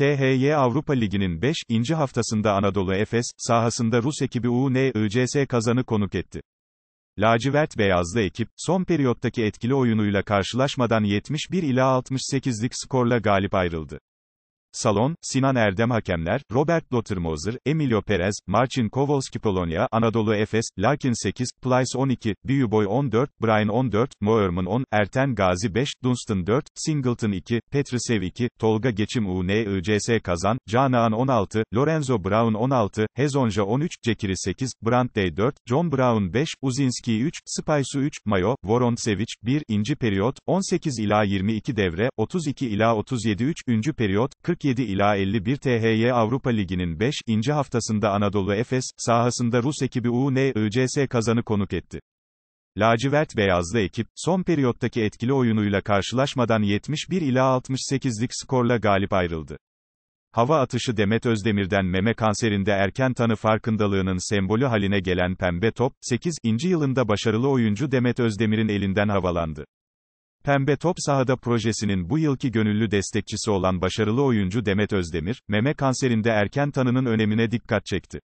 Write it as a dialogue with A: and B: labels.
A: THY Avrupa Ligi'nin 5. inci haftasında Anadolu Efes, sahasında Rus ekibi UNICS Kazan'ı konuk etti. Lacivert beyazlı ekip, son periyottaki etkili oyunuyla karşılaşmadan 71 ila 68'lik skorla galip ayrıldı. Salon, Sinan Erdem Hakemler, Robert Lottermoser, Emilio Perez, Marcin Kowalski Polonya, Anadolu Efes, Larkin 8, Plyce 12, Büyüboy 14, Brian 14, Moerman 10, Erten Gazi 5, Dunstan 4, Singleton 2, Petrisev 2, Tolga Geçim UNICS Kazan, Canaan 16, Lorenzo Brown 16, Hezonja 13, Cekiri 8, Brantley 4, John Brown 5, Uzinski 3, Spice'u 3, Mayo, Vorontsevich 1, İnci Periyot, 18 ila 22 devre, 32 ila 37 3. periyot, 40 47 ila 51 THY Avrupa Ligi'nin 5. inci haftasında Anadolu Efes, sahasında Rus ekibi UNÖCS kazanı konuk etti. Lacivert beyazlı ekip, son periyottaki etkili oyunuyla karşılaşmadan 71 ila 68'lik skorla galip ayrıldı. Hava atışı Demet Özdemir'den meme kanserinde erken tanı farkındalığının sembolü haline gelen pembe top, 8. yılında başarılı oyuncu Demet Özdemir'in elinden havalandı. Pembe Top Sahada projesinin bu yılki gönüllü destekçisi olan başarılı oyuncu Demet Özdemir, meme kanserinde erken tanının önemine dikkat çekti.